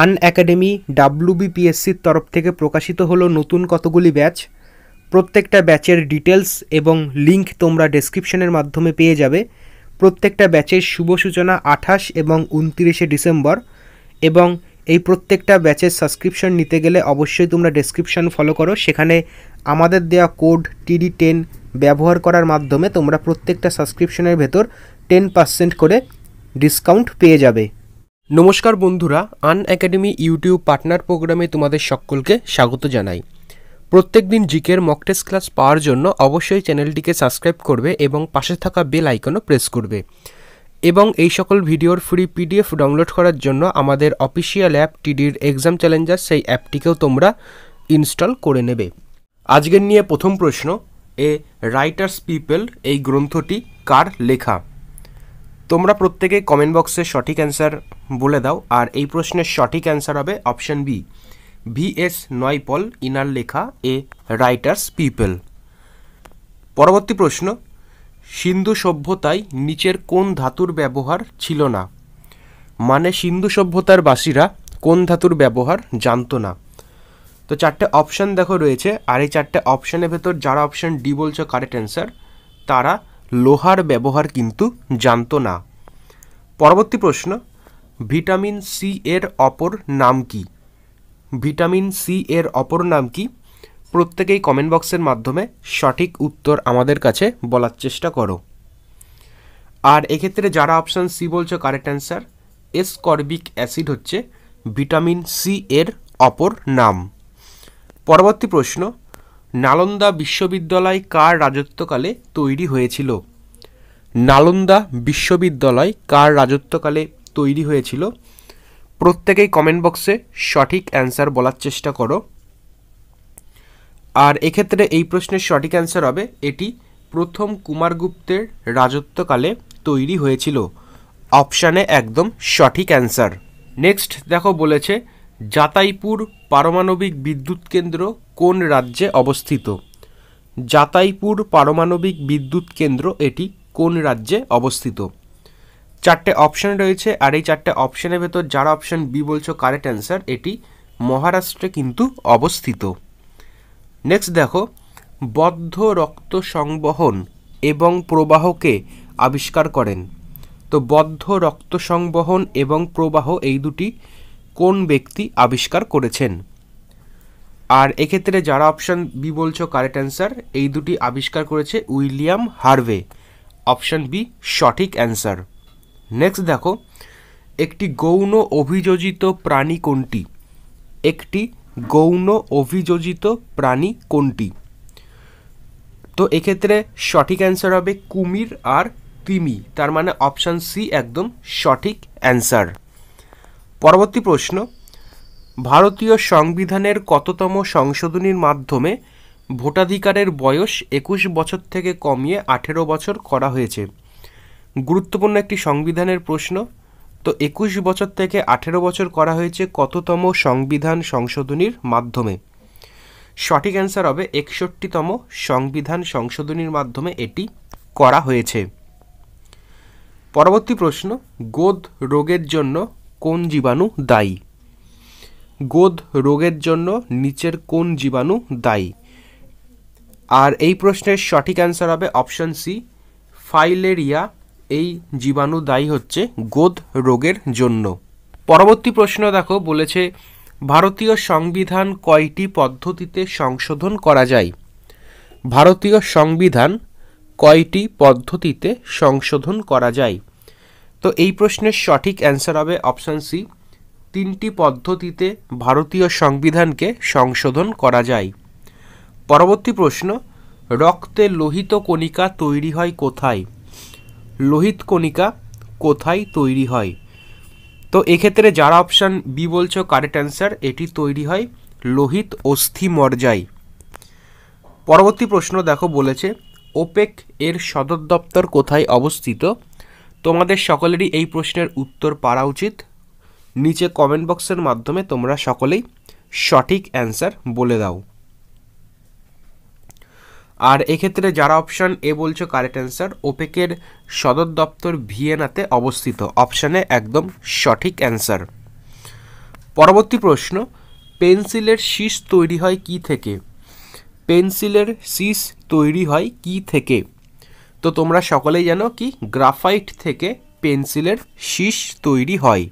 আন academy ডাব্লুবিপিএসসির তরফ থেকে প্রকাশিত হলো নতুন কতগুলি ব্যাচ প্রত্যেকটা ব্যাচের ডিটেলস এবং লিংক তোমরা ডেসক্রিপশনের মাধ্যমে পেয়ে যাবে প্রত্যেকটা ব্যাচের শুভ সূচনা আঠাশ এবং উনতিরিশে ডিসেম্বর এবং এই প্রত্যেকটা ব্যাচের সাবস্ক্রিপশন নিতে গেলে অবশ্যই তোমরা ডেসক্রিপশন ফলো করো সেখানে আমাদের দেওয়া কোড টিডি টেন ব্যবহার করার মাধ্যমে তোমরা প্রত্যেকটা সাবস্ক্রিপশনের ভেতর টেন পার্সেন্ট করে ডিসকাউন্ট পেয়ে যাবে নমস্কার বন্ধুরা আন একাডেমি ইউটিউব পার্টনার প্রোগ্রামে তোমাদের সকলকে স্বাগত জানাই প্রত্যেক দিন জিকের মক টেস্ট ক্লাস পাওয়ার জন্য অবশ্যই চ্যানেলটিকে সাবস্ক্রাইব করবে এবং পাশে থাকা বেল আইকনও প্রেস করবে এবং এই সকল ভিডিওর ফ্রি পিডিএফ ডাউনলোড করার জন্য আমাদের অফিসিয়াল অ্যাপ টিডির এক্সাম চ্যালেঞ্জার সেই অ্যাপটিকেও তোমরা ইনস্টল করে নেবে আজকের নিয়ে প্রথম প্রশ্ন এ রাইটার্স পিপল এই গ্রন্থটি কার লেখা তোমরা প্রত্যেকে কমেন্ট বক্সে সঠিক অ্যান্সার বলে দাও আর এই প্রশ্নের সঠিক অ্যান্সার হবে option B V S Naipaul ইনার লেখা এ রাইটার্স পিপল পরবর্তী প্রশ্ন সিন্ধু সভ্যতায় নিচের কোন ধাতুর ব্যবহার ছিল না মানে সিন্ধু সভ্যতার বাসীরা কোন ধাতুর ব্যবহার জানতো না তো চারটে অপশান দেখো রয়েছে আর এই চারটে অপশানের ভেতর যারা অপশান ডি বলছো কারেক্ট অ্যান্সার তারা লোহার ব্যবহার কিন্তু জানত না পরবর্তী প্রশ্ন ভিটামিন সি এর অপর নাম কি ভিটামিন সি এর অপর নাম কি প্রত্যেকেই কমেন্ট বক্সের মাধ্যমে সঠিক উত্তর আমাদের কাছে বলার চেষ্টা করো আর এক্ষেত্রে যারা অপশান সি বলছো কারেক্ট অ্যান্সার এসকর্বিক অ্যাসিড হচ্ছে ভিটামিন সি এর অপর নাম পরবর্তী প্রশ্ন নালন্দা বিশ্ববিদ্যালয় কার রাজত্বকালে তৈরি হয়েছিল নালন্দা বিশ্ববিদ্যালয় কার রাজত্বকালে তৈরি হয়েছিল প্রত্যেকেই কমেন্ট বক্সে সঠিক অ্যান্সার বলার চেষ্টা করো আর এক্ষেত্রে এই প্রশ্নের সঠিক অ্যান্সার হবে এটি প্রথম কুমারগুপ্তের রাজত্বকালে তৈরি হয়েছিল অপশানে একদম সঠিক অ্যান্সার নেক্সট দেখো বলেছে যাতাইপুর পারমাণবিক বিদ্যুৎ কেন্দ্র কোন রাজ্যে অবস্থিত জাতাইপুর পারমাণবিক বিদ্যুৎ কেন্দ্র এটি কোন রাজ্যে অবস্থিত চারটে অপশান রয়েছে আর এই চারটে অপশানের ভেতর যারা অপশান বি বলছো কারেক্ট অ্যান্সার এটি মহারাষ্ট্রে কিন্তু অবস্থিত নেক্সট দেখো বদ্ধ রক্ত সংবহন এবং প্রবাহকে আবিষ্কার করেন তো বদ্ধ রক্ত সংবহন এবং প্রবাহ এই দুটি কোন ব্যক্তি আবিষ্কার করেছেন আর এক্ষেত্রে যারা অপশান বি বলছো কারেক্ট অ্যান্সার এই দুটি আবিষ্কার করেছে উইলিয়াম হার্ভে অপশান বি সঠিক অ্যান্সার নেক্সট দেখো একটি গৌণ অভিযোজিত প্রাণী কোনটি একটি গৌণ অভিযোজিত প্রাণী কোনটি তো এক্ষেত্রে সঠিক অ্যান্সার হবে কুমির আর তিমি তার মানে অপশান সি একদম সঠিক অ্যান্সার পরবর্তী প্রশ্ন ভারতীয় সংবিধানের কততম সংশোধনীর মাধ্যমে ভোটাধিকারের বয়স একুশ বছর থেকে কমিয়ে আঠেরো বছর করা হয়েছে গুরুত্বপূর্ণ একটি সংবিধানের প্রশ্ন তো একুশ বছর থেকে আঠেরো বছর করা হয়েছে কততম সংবিধান সংশোধনীর মাধ্যমে সঠিক অ্যান্সার হবে একষট্টিতম সংবিধান সংশোধনীর মাধ্যমে এটি করা হয়েছে পরবর্তী প্রশ্ন গোদ রোগের জন্য কোন জীবাণু দায়ী গোদ রোগের জন্য নিচের কোন জীবাণু দায়ী আর এই প্রশ্নের সঠিক অ্যান্সার হবে অপশন সি ফাইলেরিয়া এই জীবাণু দায়ী হচ্ছে গোদ রোগের জন্য পরবর্তী প্রশ্ন দেখো বলেছে ভারতীয় সংবিধান কয়টি পদ্ধতিতে সংশোধন করা যায় ভারতীয় সংবিধান কয়টি পদ্ধতিতে সংশোধন করা যায় তো এই প্রশ্নের সঠিক অ্যান্সার হবে অপশান সি তিনটি পদ্ধতিতে ভারতীয় সংবিধানকে সংশোধন করা যায় পরবর্তী প্রশ্ন রক্তে লোহিত কণিকা তৈরি হয় কোথায় লোহিত কণিকা কোথায় তৈরি হয় তো এক্ষেত্রে যারা অপশান বি বলছো কারেক্ট অ্যান্সার এটি তৈরি হয় লোহিত অস্থি মর্যায় পরবর্তী প্রশ্ন দেখো বলেছে ওপেক এর সদর দপ্তর কোথায় অবস্থিত তোমাদের সকলেরই এই প্রশ্নের উত্তর পারা উচিত নিচে কমেন্ট বক্সের মাধ্যমে তোমরা সকলেই সঠিক অ্যান্সার বলে দাও আর এক্ষেত্রে যারা অপশান এ বলছো কারেক্ট অ্যান্সার ওপেকের সদর দপ্তর ভিয়েনাতে অবস্থিত অপশানে একদম সঠিক অ্যান্সার পরবর্তী প্রশ্ন পেন্সিলের শীষ তৈরি হয় কি থেকে পেন্সিলের শীষ তৈরি হয় কি থেকে তো তোমরা সকলেই জানো কি গ্রাফাইট থেকে পেন্সিলের শীষ তৈরি হয়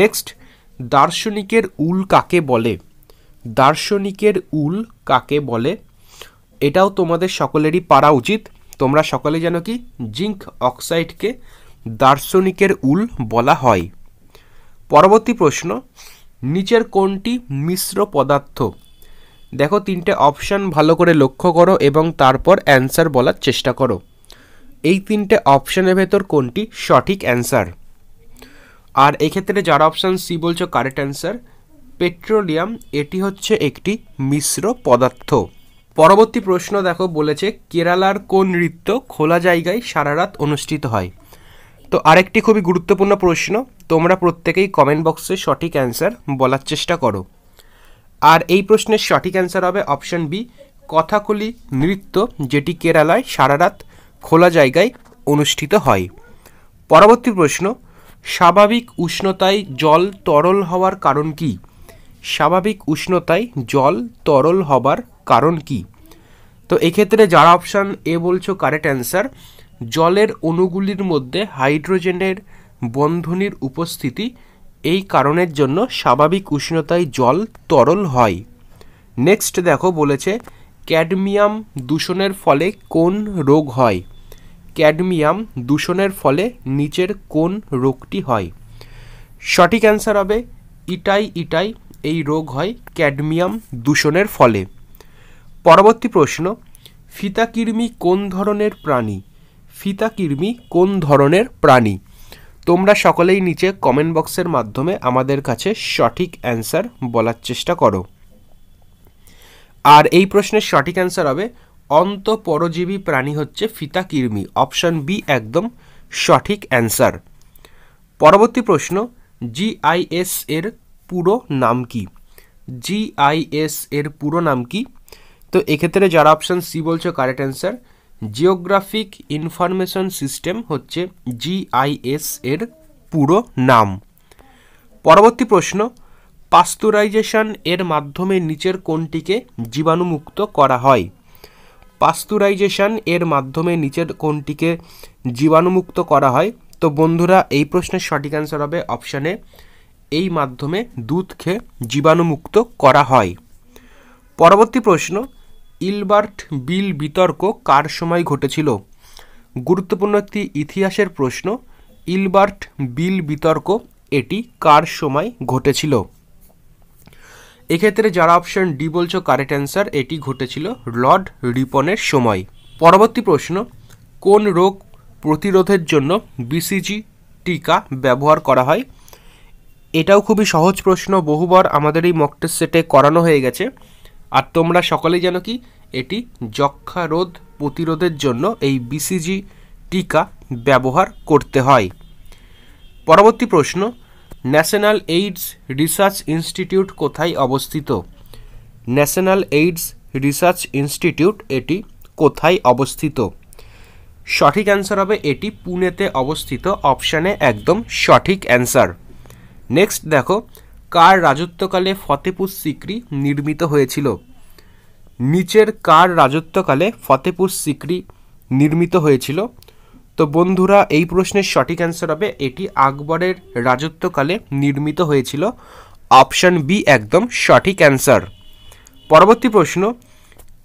নেক্সট দার্শনিকের উল কাকে বলে দার্শনিকের উল কাকে বলে এটাও তোমাদের সকলেরই পারা উচিত তোমরা সকলে জানো কি জিঙ্ক অক্সাইডকে দার্শনিকের উল বলা হয় পরবর্তী প্রশ্ন নিচের কোনটি মিশ্র পদার্থ দেখো তিনটে অপশান ভালো করে লক্ষ্য করো এবং তারপর অ্যান্সার বলার চেষ্টা করো এই তিনটে অপশানের ভেতর কোনটি সঠিক অ্যান্সার আর এক্ষেত্রে যার অপশান সি বলছো কারেক্ট অ্যান্সার পেট্রোলিয়াম এটি হচ্ছে একটি মিশ্র পদার্থ পরবর্তী প্রশ্ন দেখো বলেছে কেরালার কোন নৃত্য খোলা জায়গায় সারা রাত অনুষ্ঠিত হয় তো আরেকটি খুবই গুরুত্বপূর্ণ প্রশ্ন তোমরা প্রত্যেকেই কমেন্ট বক্সে সঠিক অ্যান্সার বলার চেষ্টা করো আর এই প্রশ্নের সঠিক অ্যান্সার হবে অপশান বি কথাকলি নৃত্য যেটি কেরালায় সারা রাত খোলা জায়গায় অনুষ্ঠিত হয় পরবর্তী প্রশ্ন স্বাভাবিক উষ্ণতায় জল তরল হওয়ার কারণ কী স্বাভাবিক উষ্ণতায় জল তরল হবার কারণ কী তো এক্ষেত্রে যারা অপশান এ বলছো কারেক্ট অ্যান্সার জলের অণুগুলির মধ্যে হাইড্রোজেনের বন্ধনীর উপস্থিতি এই কারণের জন্য স্বাভাবিক উষ্ণতায় জল তরল হয় নেক্সট দেখো বলেছে ক্যাডমিয়াম দূষণের ফলে কোন রোগ হয় ক্যাডমিয়াম দূষণের ফলে নিচের কোন রোগটি হয় সঠিক অ্যান্সার হবে ইটাই ইটাই এই রোগ হয় ক্যাডমিয়াম দূষণের ফলে পরবর্তী প্রশ্ন ফিতাকির্মি কোন ধরনের প্রাণী ফিতাকির্মি কোন ধরনের প্রাণী তোমরা সকলেই নিচে কমেন্ট বক্সের মাধ্যমে আমাদের কাছে সঠিক অ্যান্সার বলার চেষ্টা করো আর এই প্রশ্নের সঠিক অ্যান্সার হবে অন্তপরজীবী প্রাণী হচ্ছে ফিতা কৃমি অপশন বি একদম সঠিক অ্যান্সার পরবর্তী প্রশ্ন জিআইএস এর পুরো নাম কি জিআইএস এর পুরো নাম কি তো এক্ষেত্রে যারা অপশান সি বলছো correct answer geographic information system হচ্ছে জিআইএস এর পুরো নাম পরবর্তী প্রশ্ন পাস্তুরাইজেশন এর মাধ্যমে নিচের কোনটিকে জীবাণুমুক্ত করা হয় পাস্তুরাইজেশন এর মাধ্যমে নিচের কোনটিকে জীবাণুমুক্ত করা হয় তো বন্ধুরা এই প্রশ্নের সঠিক অ্যান্সার হবে অপশানে এই মাধ্যমে দুধ খেয়ে জীবাণুমুক্ত করা হয় পরবর্তী প্রশ্ন ইলবার্ট বিল বিতর্ক কার সময় ঘটেছিল গুরুত্বপূর্ণ একটি ইতিহাসের প্রশ্ন ইলবার্ট বিল বিতর্ক এটি কার সময় ঘটেছিল এক্ষেত্রে যারা অপশন ডি বলছো কারেক্ট অ্যান্সার এটি ঘটেছিল লর্ড রিপনের সময় পরবর্তী প্রশ্ন কোন রোগ প্রতিরোধের জন্য বিসিজি টিকা ব্যবহার করা হয় এটাও খুবই সহজ প্রশ্ন বহুবার আমাদের এই মক সেটে করানো হয়ে গেছে আর তোমরা সকলেই জানো কি এটি যক্ষা রোধ প্রতিরোধের জন্য এই বিসিজি টিকা ব্যবহার করতে হয় পরবর্তী প্রশ্ন ন্যাশনাল এইডস রিসার্চ ইনস্টিটিউট কোথায় অবস্থিত ন্যাশনাল এইডস রিসার্চ ইনস্টিটিউট এটি কোথায় অবস্থিত সঠিক অ্যান্সার হবে এটি পুনেতে অবস্থিত অপশানে একদম সঠিক অ্যান্সার নেক্সট দেখো কার রাজত্বকালে ফতেপুর সিকরি নির্মিত হয়েছিল নিচের কার রাজত্বকালে ফতেপুর সিকরি নির্মিত হয়েছিল তো বন্ধুরা এই প্রশ্নের সঠিক অ্যান্সার হবে এটি আকবরের রাজত্বকালে নির্মিত হয়েছিল অপশান বি একদম সঠিক অ্যান্সার পরবর্তী প্রশ্ন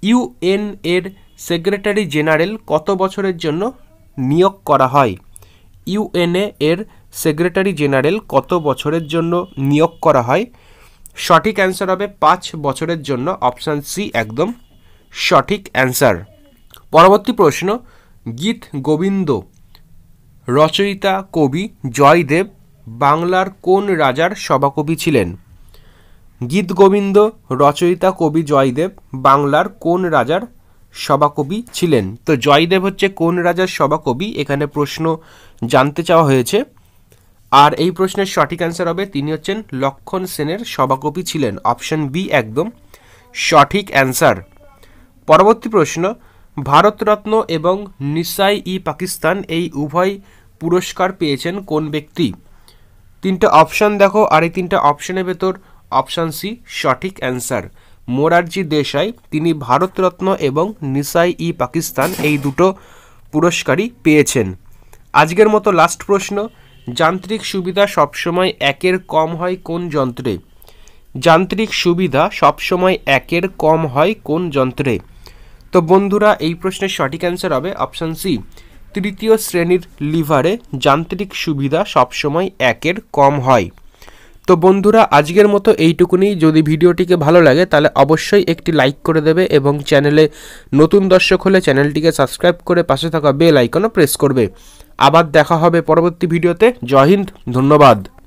ইউএন এর সেক্রেটারি জেনারেল কত বছরের জন্য নিয়োগ করা হয় ইউএনএ এর সেক্রেটারি জেনারেল কত বছরের জন্য নিয়োগ করা হয় সঠিক অ্যান্সার হবে পাঁচ বছরের জন্য অপশান সি একদম সঠিক অ্যান্সার পরবর্তী প্রশ্ন গীত গোবিন্দ রচয়িতা কবি জয়দেব বাংলার কোন রাজার সভাকবি ছিলেন গীত গোবিন্দ রচয়িতা কবি জয়দেব বাংলার কোন রাজার সভাকবি ছিলেন তো জয়দেব হচ্ছে কোন রাজার সভাকবি এখানে প্রশ্ন জানতে চাওয়া হয়েছে আর এই প্রশ্নের সঠিক অ্যান্সার হবে তিনি হচ্ছেন লক্ষণ সেনের সভাকবি ছিলেন অপশন বি একদম সঠিক অ্যান্সার পরবর্তী প্রশ্ন ভারতরত্ন এবং নিসাই ই পাকিস্তান এই উভয় পুরস্কার পেয়েছেন কোন ব্যক্তি তিনটা অপশান দেখো আর এই তিনটা অপশানের ভেতর অপশান সি সঠিক অ্যান্সার মোরারজি দেশাই তিনি ভারতরত্ন এবং নিসাই ই পাকিস্তান এই দুটো পুরস্কারই পেয়েছেন আজকের মতো লাস্ট প্রশ্ন যান্ত্রিক সুবিধা সবসময় একের কম হয় কোন যন্ত্রে যান্ত্রিক সুবিধা সবসময় একের কম হয় কোন যন্ত্রে তো বন্ধুরা এই প্রশ্নের সঠিক অ্যান্সার হবে অপশান সি তৃতীয় শ্রেণীর লিভারে যান্ত্রিক সুবিধা সবসময় একের কম হয় তো বন্ধুরা আজকের মতো এইটুকুনি যদি ভিডিওটিকে ভালো লাগে তাহলে অবশ্যই একটি লাইক করে দেবে এবং চ্যানেলে নতুন দর্শক হলে চ্যানেলটিকে সাবস্ক্রাইব করে পাশে থাকা বেল আইকনও প্রেস করবে আবার দেখা হবে পরবর্তী ভিডিওতে জয় হিন্দ ধন্যবাদ